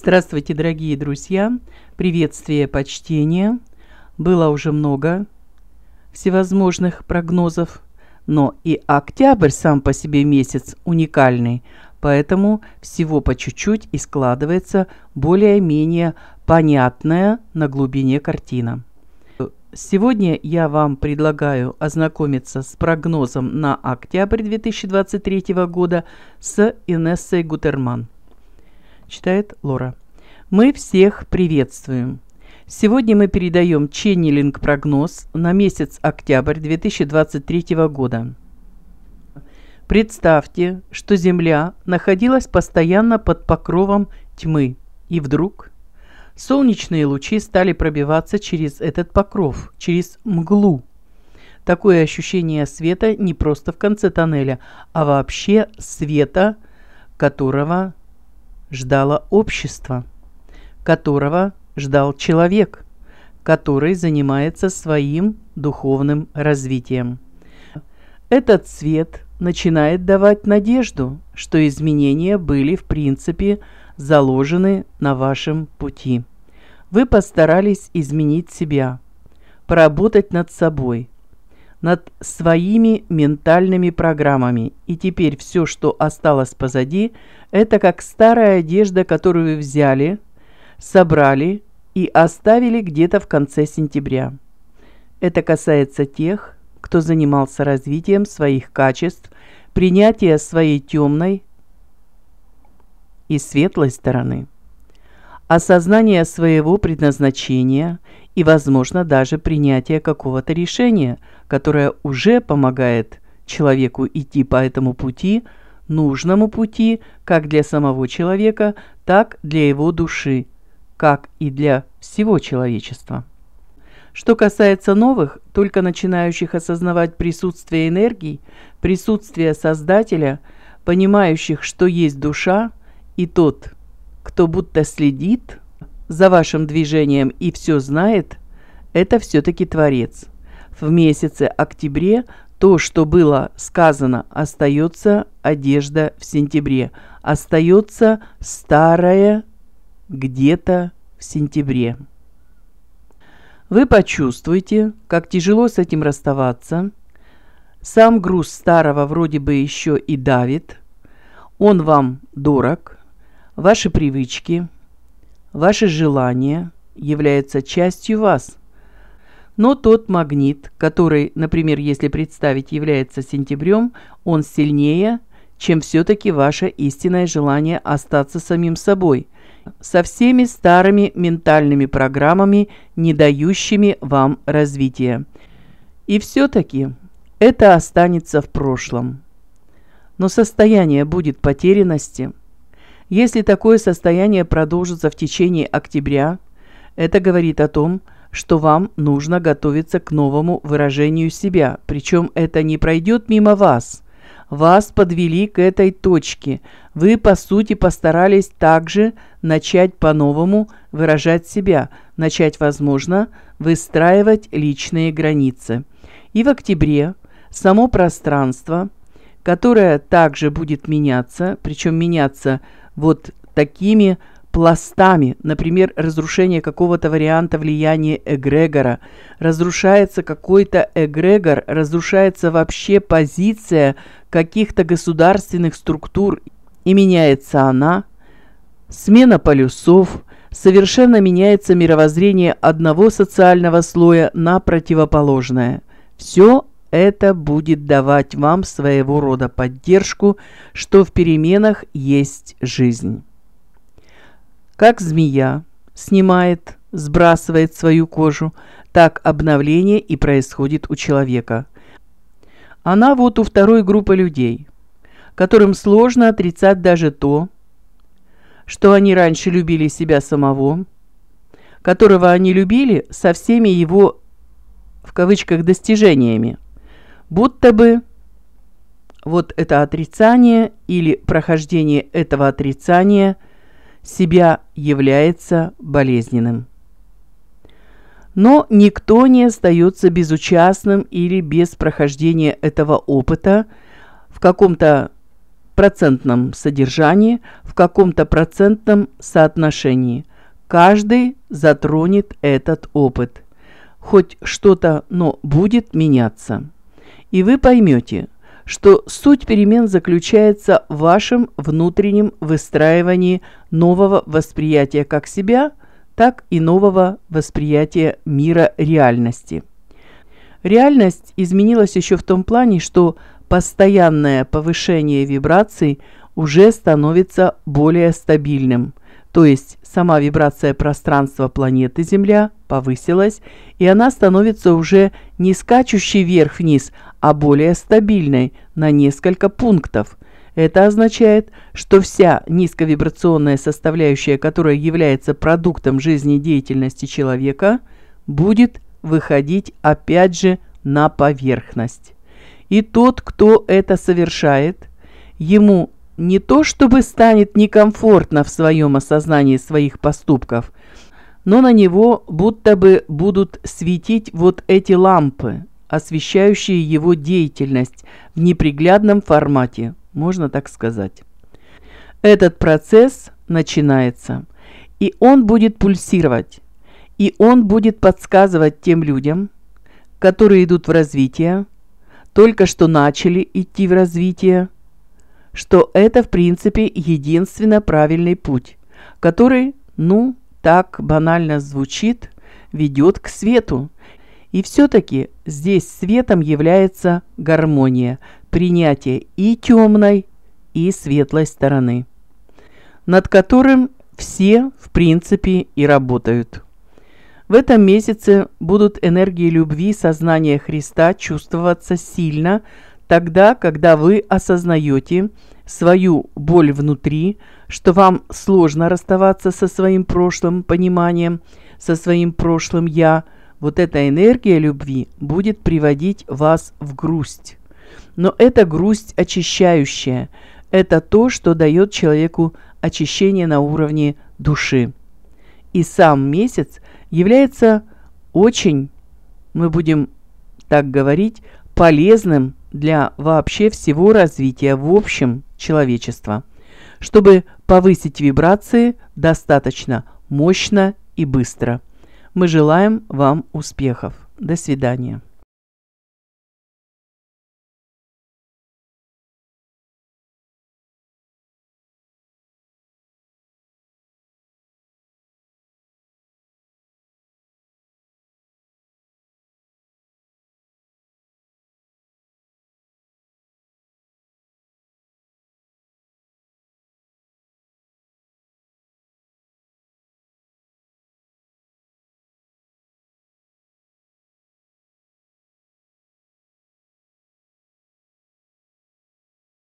Здравствуйте, дорогие друзья! Приветствие, почтение! Было уже много всевозможных прогнозов, но и октябрь сам по себе месяц уникальный, поэтому всего по чуть-чуть и складывается более-менее понятная на глубине картина. Сегодня я вам предлагаю ознакомиться с прогнозом на октябрь 2023 года с Инессой Гутерман – Читает Лора. Мы всех приветствуем. Сегодня мы передаем Ченнилинг прогноз на месяц октябрь 2023 года. Представьте, что Земля находилась постоянно под покровом тьмы, и вдруг солнечные лучи стали пробиваться через этот покров, через мглу. Такое ощущение света не просто в конце тоннеля, а вообще света, которого ждало общество, которого ждал человек, который занимается своим духовным развитием. Этот цвет начинает давать надежду, что изменения были в принципе заложены на вашем пути. Вы постарались изменить себя, поработать над собой – над своими ментальными программами. И теперь все, что осталось позади, это как старая одежда, которую взяли, собрали и оставили где-то в конце сентября. Это касается тех, кто занимался развитием своих качеств, принятия своей темной и светлой стороны, осознание своего предназначения и, возможно, даже принятие какого-то решения – которая уже помогает человеку идти по этому пути, нужному пути, как для самого человека, так для его души, как и для всего человечества. Что касается новых, только начинающих осознавать присутствие энергий, присутствие Создателя, понимающих, что есть душа, и тот, кто будто следит за вашим движением и все знает, это все-таки Творец – в месяце октябре то, что было сказано, остается одежда в сентябре, остается старое где-то в сентябре. Вы почувствуете, как тяжело с этим расставаться. Сам груз старого вроде бы еще и давит. Он вам дорог. Ваши привычки, ваши желания являются частью вас. Но тот магнит, который, например, если представить, является сентябрем, он сильнее, чем все-таки ваше истинное желание остаться самим собой, со всеми старыми ментальными программами, не дающими вам развития. И все-таки это останется в прошлом. Но состояние будет потерянности. Если такое состояние продолжится в течение октября, это говорит о том, что что вам нужно готовиться к новому выражению себя, причем это не пройдет мимо вас. Вас подвели к этой точке. Вы, по сути, постарались также начать по-новому выражать себя, начать, возможно, выстраивать личные границы. И в октябре само пространство, которое также будет меняться, причем меняться вот такими пластами, например, разрушение какого-то варианта влияния эгрегора, разрушается какой-то эгрегор, разрушается вообще позиция каких-то государственных структур и меняется она, смена полюсов, совершенно меняется мировоззрение одного социального слоя на противоположное. Все это будет давать вам своего рода поддержку, что в переменах есть жизнь. Как змея снимает, сбрасывает свою кожу, так обновление и происходит у человека. Она вот у второй группы людей, которым сложно отрицать даже то, что они раньше любили себя самого, которого они любили со всеми его, в кавычках, достижениями. Будто бы вот это отрицание или прохождение этого отрицания – себя является болезненным. Но никто не остается безучастным или без прохождения этого опыта в каком-то процентном содержании, в каком-то процентном соотношении. Каждый затронет этот опыт. Хоть что-то, но будет меняться. И вы поймете – что суть перемен заключается в вашем внутреннем выстраивании нового восприятия как себя, так и нового восприятия мира реальности. Реальность изменилась еще в том плане, что постоянное повышение вибраций уже становится более стабильным – то есть сама вибрация пространства планеты Земля повысилась, и она становится уже не скачущей вверх-вниз, а более стабильной на несколько пунктов. Это означает, что вся низковибрационная составляющая, которая является продуктом жизнедеятельности человека, будет выходить опять же на поверхность. И тот, кто это совершает, ему не то чтобы станет некомфортно в своем осознании своих поступков, но на него будто бы будут светить вот эти лампы, освещающие его деятельность в неприглядном формате, можно так сказать. Этот процесс начинается, и он будет пульсировать, и он будет подсказывать тем людям, которые идут в развитие, только что начали идти в развитие, что это, в принципе, единственно правильный путь, который, ну, так банально звучит, ведет к свету. И все-таки здесь светом является гармония, принятие и темной, и светлой стороны, над которым все, в принципе, и работают. В этом месяце будут энергии любви и сознания Христа чувствоваться сильно тогда, когда вы осознаете свою боль внутри, что вам сложно расставаться со своим прошлым пониманием, со своим прошлым «я», вот эта энергия любви будет приводить вас в грусть. Но эта грусть очищающая. Это то, что дает человеку очищение на уровне души. И сам месяц является очень, мы будем так говорить, полезным для вообще всего развития в общем человечества. Чтобы повысить вибрации достаточно мощно и быстро. Мы желаем вам успехов. До свидания.